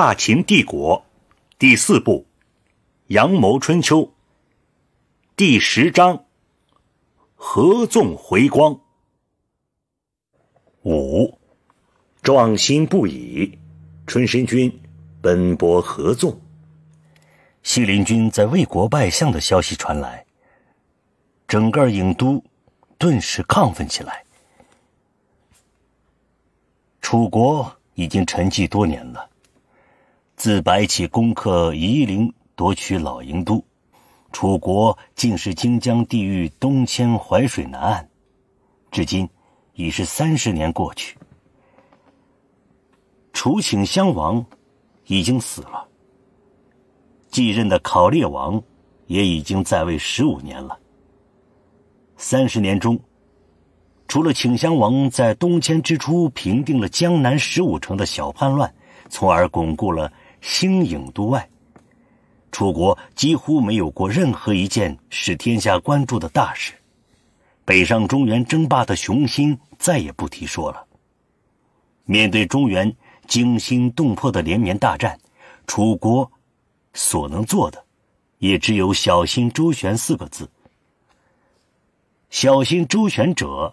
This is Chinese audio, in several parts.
《大秦帝国》第四部《阳谋春秋》第十章《合纵回光》五，壮心不已。春申君奔波合纵，西陵军在魏国拜相的消息传来，整个郢都顿时亢奋起来。楚国已经沉寂多年了。自白起攻克夷陵，夺取老营都，楚国竟是荆江地域东迁淮水南岸，至今已是三十年过去。楚顷襄王已经死了，继任的考烈王也已经在位十五年了。三十年中，除了顷襄王在东迁之初平定了江南十五城的小叛乱，从而巩固了。星影都外，楚国几乎没有过任何一件使天下关注的大事，北上中原争霸的雄心再也不提说了。面对中原惊心动魄的连绵大战，楚国所能做的也只有小心周旋四个字。小心周旋者，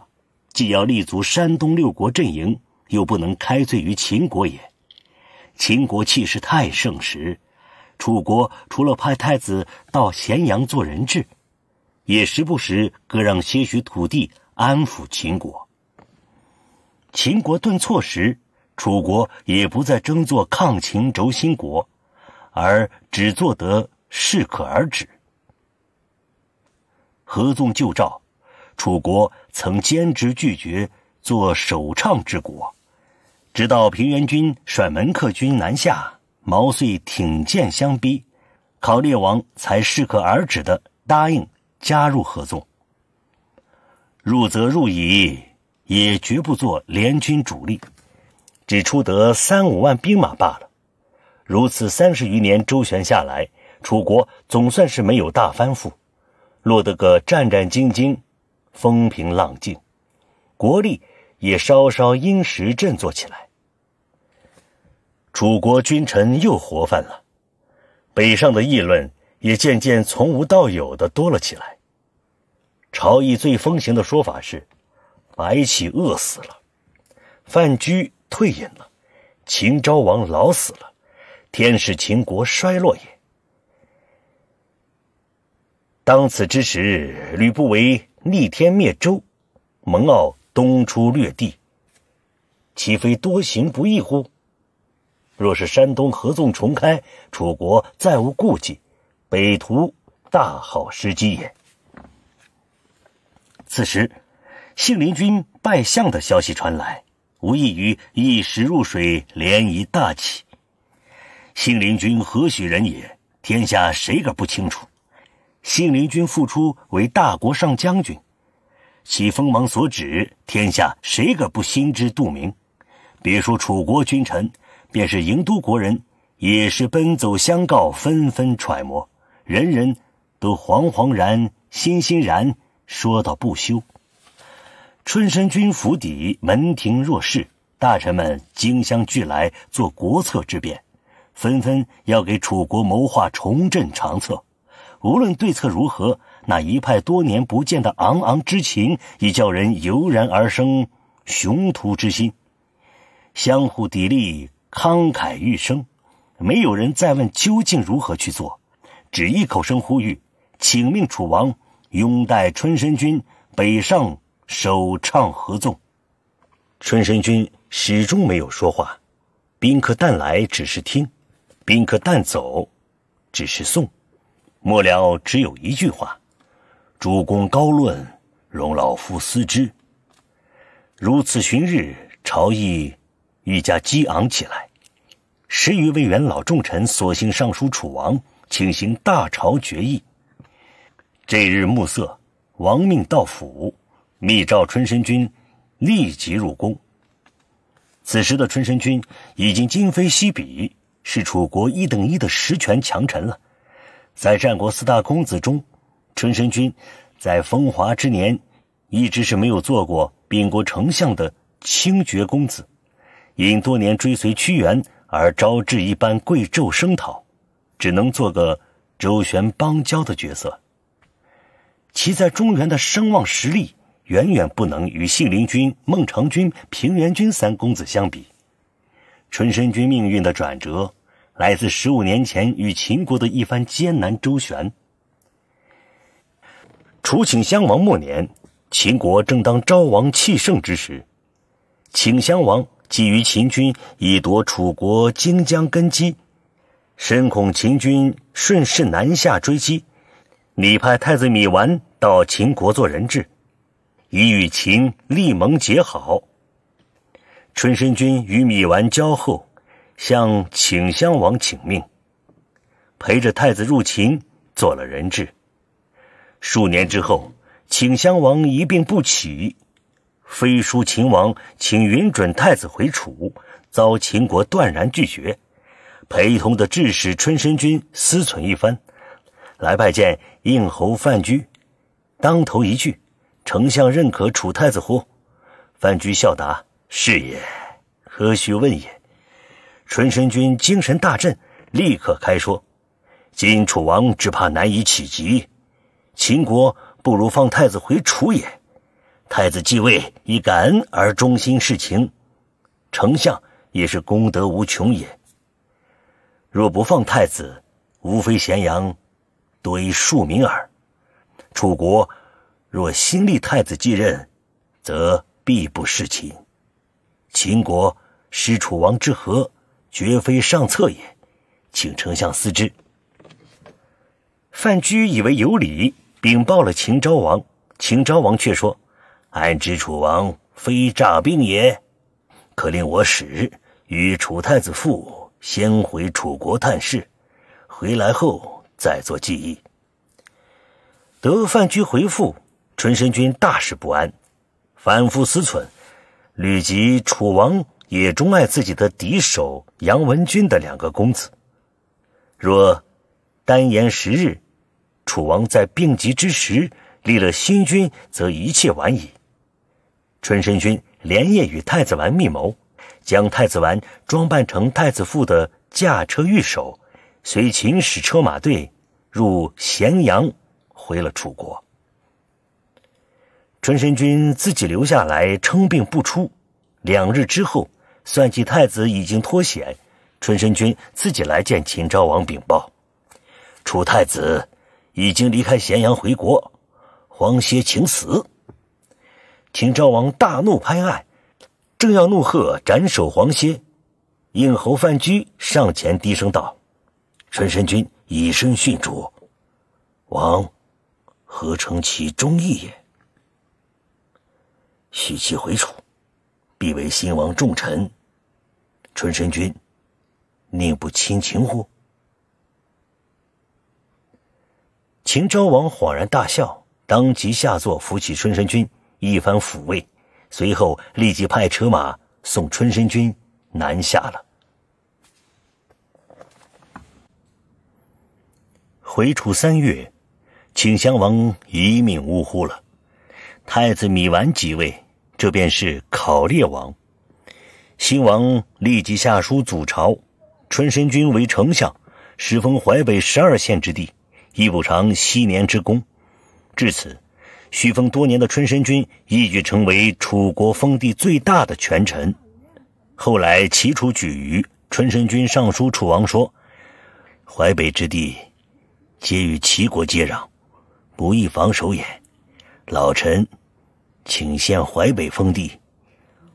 既要立足山东六国阵营，又不能开罪于秦国也。秦国气势太盛时，楚国除了派太子到咸阳做人质，也时不时割让些许土地安抚秦国。秦国顿挫时，楚国也不再争做抗秦轴心国，而只做得适可而止。合纵旧赵，楚国曾坚持拒绝做首倡之国。直到平原君率门客军南下，毛遂挺剑相逼，考烈王才适可而止的答应加入合纵。入则入矣，也绝不做联军主力，只出得三五万兵马罢了。如此三十余年周旋下来，楚国总算是没有大翻覆，落得个战战兢兢，风平浪静，国力也稍稍因时振作起来。楚国君臣又活泛了，北上的议论也渐渐从无到有的多了起来。朝议最风行的说法是：白起饿死了，范雎退隐了，秦昭王老死了，天使秦国衰落也。当此之时，吕不韦逆天灭周，蒙骜东出掠地，岂非多行不义乎？若是山东合纵重开，楚国再无顾忌，北图大好时机也。此时，信陵君拜相的消息传来，无异于一石入水，涟漪大起。信陵君何许人也？天下谁个不清楚？信陵君复出为大国上将军，其锋芒所指，天下谁个不心知肚明？别说楚国君臣。便是郢都国人，也是奔走相告，纷纷揣摩，人人都惶惶然、欣欣然，说到不休。春申君府邸门庭若市，大臣们争相聚来做国策之变，纷纷要给楚国谋划重振长策。无论对策如何，那一派多年不见的昂昂之情，已叫人油然而生雄图之心，相互砥砺。慷慨欲生，没有人再问究竟如何去做，只一口声呼吁，请命楚王拥戴春申君北上首唱合纵。春申君始终没有说话，宾客但来只是听，宾客但走，只是送。末了，只有一句话：“主公高论，容老夫思之。”如此旬日，朝议。愈加激昂起来，十余位元老重臣索性上书楚王，请行大朝决议。这日暮色，王命到府，密召春申君，立即入宫。此时的春申君已经今非昔比，是楚国一等一的实权强臣了。在战国四大公子中，春申君在风华之年，一直是没有做过并国丞相的清爵公子。因多年追随屈原而招致一般贵胄声讨，只能做个周旋邦交的角色。其在中原的声望实力，远远不能与信陵君、孟尝君、平原君三公子相比。春申君命运的转折，来自十五年前与秦国的一番艰难周旋。楚顷襄王末年，秦国正当昭王气盛之时，顷襄王。基于秦军已夺楚国荆江根基，深恐秦军顺势南下追击，拟派太子芈完到秦国做人质，以与秦立盟结好。春申君与芈完交后，向顷襄王请命，陪着太子入秦做了人质。数年之后，顷襄王一病不起。飞书秦王，请允准太子回楚，遭秦国断然拒绝。陪同的致使春申君思忖一番，来拜见应侯范雎，当头一句：“丞相认可楚太子乎？”范雎笑答：“是也，何须问也？”春申君精神大振，立刻开说：“今楚王只怕难以企及，秦国不如放太子回楚也。”太子继位以感恩而忠心侍秦，丞相也是功德无穷也。若不放太子，无非咸阳多一庶民耳。楚国若新立太子继任，则必不侍秦。秦国失楚王之和，绝非上策也，请丞相思之。范雎以为有理，禀报了秦昭王，秦昭王却说。安知楚王非诈病也？可令我使与楚太子傅先回楚国探视，回来后再做记忆。得范雎回复，春申君大事不安，反复思忖，虑及楚王也钟爱自己的敌手杨文君的两个公子，若单延时日，楚王在病急之时立了新君，则一切晚矣。春申君连夜与太子完密谋，将太子完装扮成太子傅的驾车御手，随秦使车马队入咸阳，回了楚国。春申君自己留下来称病不出。两日之后，算计太子已经脱险，春申君自己来见秦昭王禀报：楚太子已经离开咸阳回国，黄歇请死。秦昭王大怒，拍案，正要怒喝斩首黄歇，应侯范雎上前低声道：“春申君以身殉主，王何称其忠义也？许其回楚，必为新王重臣。春申君宁不亲秦乎？”秦昭王恍然大笑，当即下座扶起春申君。一番抚慰，随后立即派车马送春申君南下了。回楚三月，请襄王一命呜呼了，太子芈完即位，这便是考烈王。新王立即下书祖朝，春申君为丞相，实封淮北十二县之地，以补偿昔年之功。至此。虚封多年的春申君一举成为楚国封地最大的权臣。后来齐楚举于春申君，上书楚王说：“淮北之地，皆与齐国接壤，不易防守也。老臣，请献淮北封地，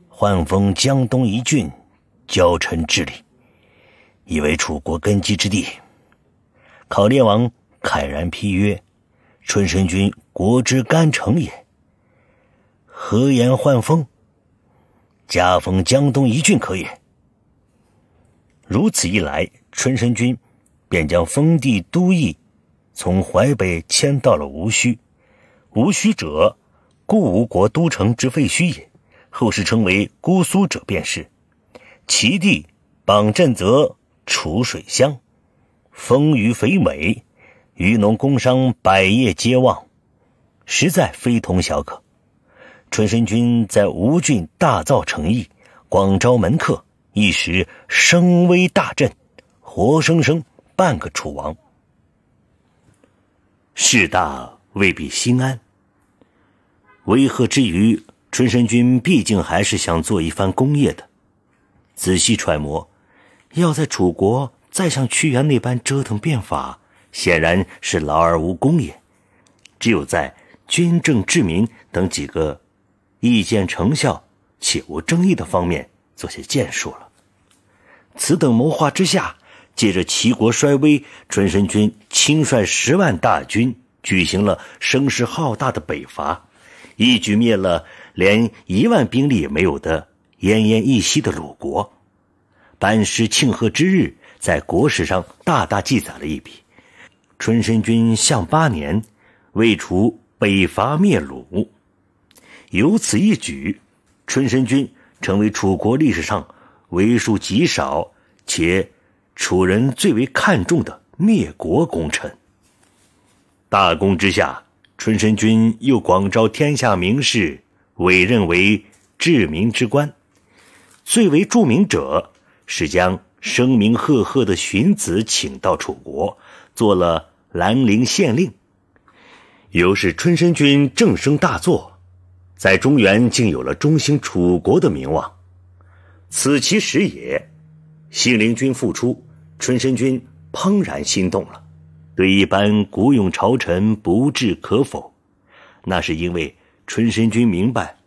换封江东一郡，交臣治理，以为楚国根基之地。”考烈王慨然批曰：“春申君。”国之干城也，何言换封？加封江东一郡可也。如此一来，春申君便将封地都邑从淮北迁到了吴墟。吴墟者，故吴国都城之废墟也，后世称为姑苏者便是。其地傍震泽，储水乡，丰腴肥美，渔农工商，百业皆旺。实在非同小可。春申君在吴郡大造诚意，广招门客，一时声威大振，活生生半个楚王。势大未必心安。威赫之余，春申君毕竟还是想做一番功业的。仔细揣摩，要在楚国再像屈原那般折腾变法，显然是劳而无功也。只有在。军政治民等几个意见成效且无争议的方面做些建树了。此等谋划之下，借着齐国衰微，春申君亲率十万大军，举行了声势浩大的北伐，一举灭了连一万兵力也没有的奄奄一息的鲁国。班师庆贺之日，在国史上大大记载了一笔。春申君向八年，未除。北伐灭鲁，由此一举，春申君成为楚国历史上为数极少且楚人最为看重的灭国功臣。大功之下，春申君又广招天下名士，委任为治民之官。最为著名者是将声名赫赫的荀子请到楚国，做了兰陵县令。尤是春申君政声大作，在中原竟有了中兴楚国的名望，此其实也。信陵君复出，春申君怦然心动了，对一般古勇朝臣不置可否。那是因为春申君明白，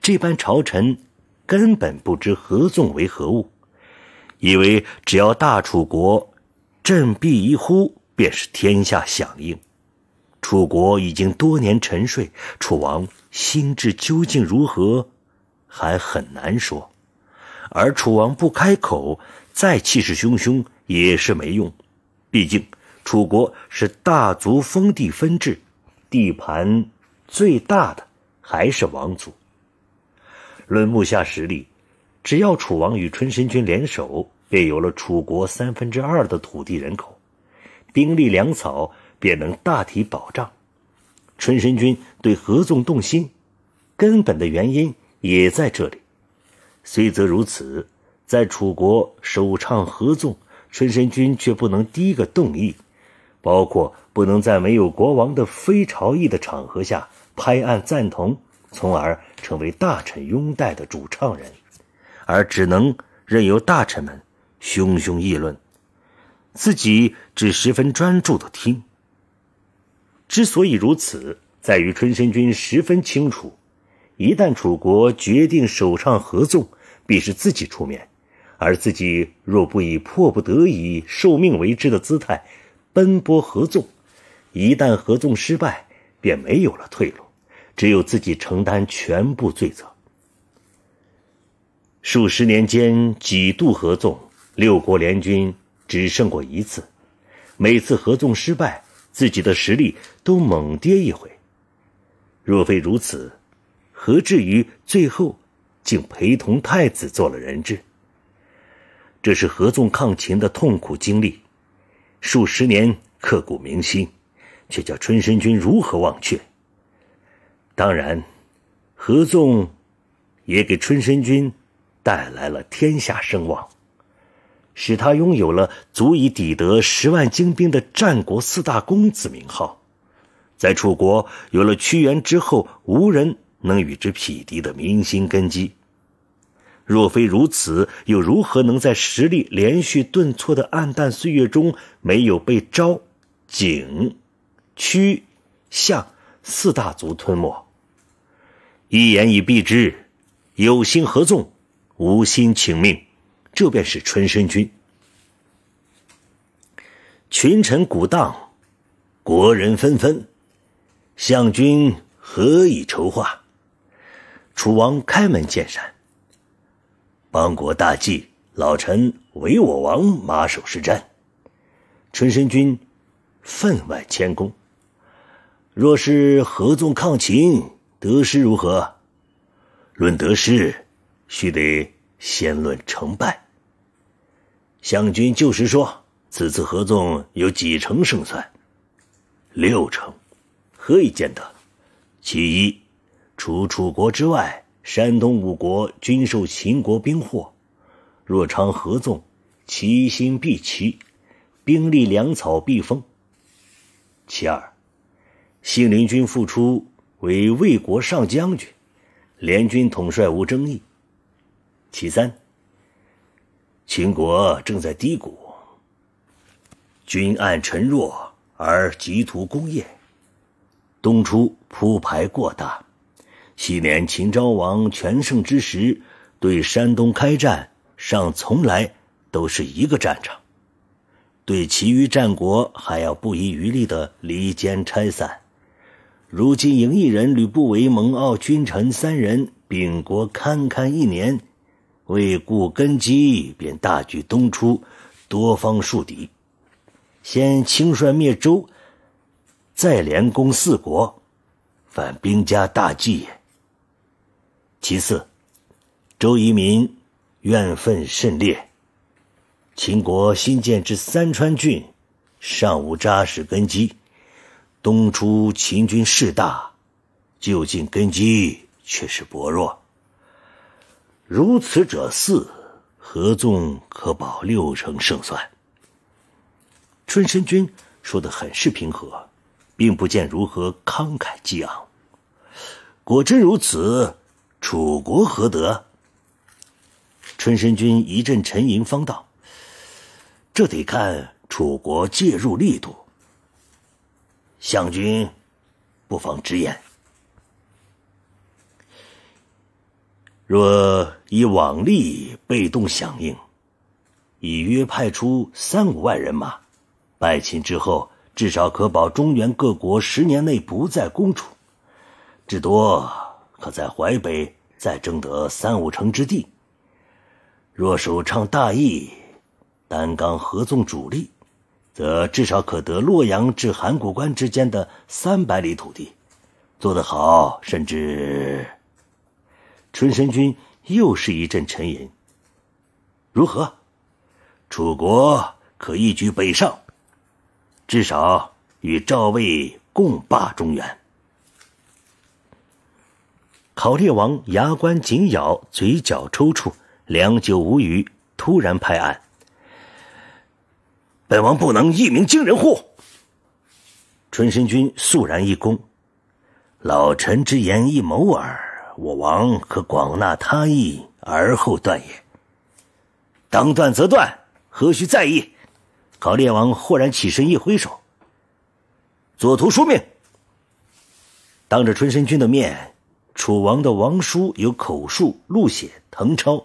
这般朝臣根本不知合纵为何物，以为只要大楚国振臂一呼，便是天下响应。楚国已经多年沉睡，楚王心智究竟如何，还很难说。而楚王不开口，再气势汹汹也是没用。毕竟，楚国是大族封地分治，地盘最大的还是王族。论目下实力，只要楚王与春申君联手，便有了楚国三分之二的土地、人口、兵力、粮草。便能大体保障。春申君对合纵动心，根本的原因也在这里。虽则如此，在楚国首倡合纵，春申君却不能第一个动议，包括不能在没有国王的非朝议的场合下拍案赞同，从而成为大臣拥戴的主唱人，而只能任由大臣们汹汹议论，自己只十分专注的听。之所以如此，在于春申君十分清楚，一旦楚国决定首倡合纵，必是自己出面；而自己若不以迫不得已受命为之的姿态奔波合纵，一旦合纵失败，便没有了退路，只有自己承担全部罪责。数十年间几度合纵，六国联军只剩过一次，每次合纵失败。自己的实力都猛跌一回，若非如此，何至于最后竟陪同太子做了人质？这是合纵抗秦的痛苦经历，数十年刻骨铭心，却叫春申君如何忘却？当然，合纵也给春申君带来了天下声望。使他拥有了足以抵得十万精兵的战国四大公子名号，在楚国有了屈原之后，无人能与之匹敌的民心根基。若非如此，又如何能在实力连续顿挫的暗淡岁月中，没有被昭、景、屈、相四大族吞没？一言以蔽之，有心合纵，无心请命。这便是春申君。群臣鼓荡，国人纷纷。相君何以筹划？楚王开门见山。邦国大计，老臣唯我王马首是瞻。春申君分外谦恭。若是合纵抗秦，得失如何？论得失，须得。先论成败。湘军就是说：“此次合纵有几成胜算？”六成。何以见得？其一，除楚国之外，山东五国均受秦国兵祸，若昌合纵，其心必齐，兵力粮草必丰。其二，信陵君复出为魏国上将军，联军统帅无争议。其三，秦国正在低谷，君暗臣弱而急图功业，东出铺排过大。昔年秦昭王全盛之时，对山东开战尚从来都是一个战场，对其余战国还要不遗余力的离间拆散。如今赢异人、吕不韦、蒙骜君臣三人秉国，堪堪一年。为固根基，便大举东出，多方树敌，先轻率灭周，再连攻四国，反兵家大忌也。其次，周移民怨愤甚烈，秦国新建之三川郡尚无扎实根基，东出秦军势大，就近根基却是薄弱。如此者四，合纵可保六成胜算。春申君说的很是平和，并不见如何慷慨激昂。果真如此，楚国何得？春申君一阵沉吟，方道：“这得看楚国介入力度。”项君，不妨直言。若以往例，被动响应，以约派出三五万人马，败秦之后，至少可保中原各国十年内不再攻楚，至多可在淮北再争得三五城之地。若首倡大义，单纲合纵主力，则至少可得洛阳至函谷关之间的三百里土地，做得好，甚至春申君。又是一阵沉吟。如何，楚国可一举北上，至少与赵魏共霸中原。考烈王牙关紧咬，嘴角抽搐，良久无语，突然拍案：“本王不能一鸣惊人乎？”春申君肃然一躬：“老臣之言一谋耳。”我王可广纳他意，而后断也。当断则断，何须在意？高烈王豁然起身，一挥手，左徒书命。当着春申君的面，楚王的王叔有口述、录写、誊抄、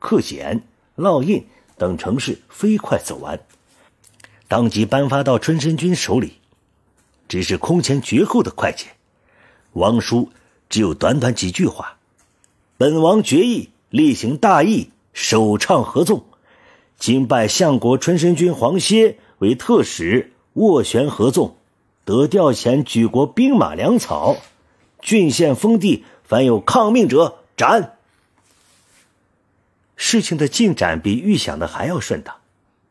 刻简、烙印等程式，飞快走完，当即颁发到春申君手里，只是空前绝后的快捷。王叔。只有短短几句话，本王决意力行大义，首倡合纵。今拜相国春申君黄歇为特使，斡旋合纵，得调遣举国兵马粮草，郡县封地，凡有抗命者斩。事情的进展比预想的还要顺当，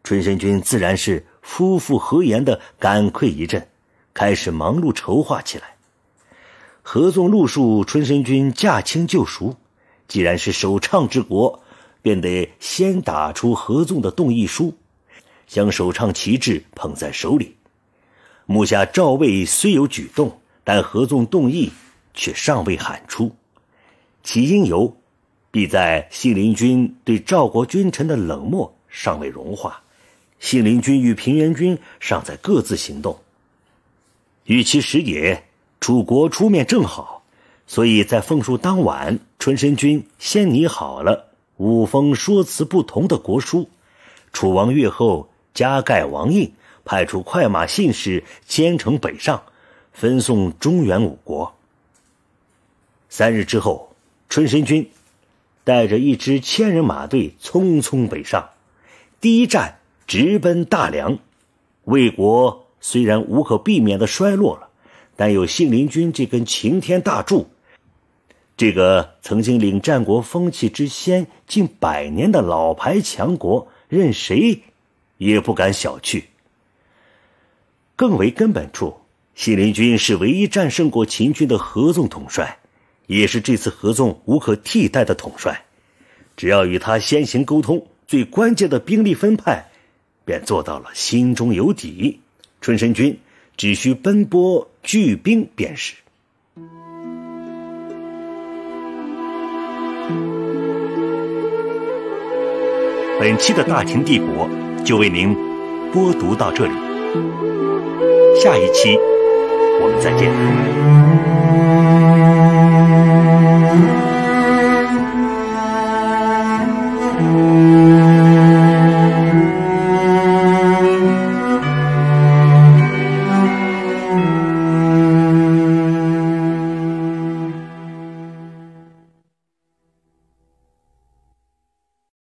春申君自然是夫妇何言的感愧一阵，开始忙碌筹划起来。合纵路数，春申君驾轻就熟。既然是首倡之国，便得先打出合纵的动议书，将首倡旗帜捧在手里。目下赵魏虽有举动，但合纵动议却尚未喊出，其因由必在信陵君对赵国君臣的冷漠尚未融化，信陵君与平原君尚在各自行动。与其时也。楚国出面正好，所以在奉书当晚，春申君先拟好了五封说辞不同的国书，楚王阅后加盖王印，派出快马信使兼程北上，分送中原五国。三日之后，春申君带着一支千人马队匆匆北上，第一站直奔大梁。魏国虽然无可避免的衰落了。但有信陵君这根擎天大柱，这个曾经领战国风气之先近百年的老牌强国，任谁也不敢小觑。更为根本处，信陵君是唯一战胜过秦军的合纵统帅，也是这次合纵无可替代的统帅。只要与他先行沟通，最关键的兵力分派便做到了心中有底。春申君。只需奔波聚兵便是。本期的大秦帝国就为您播读到这里，下一期我们再见。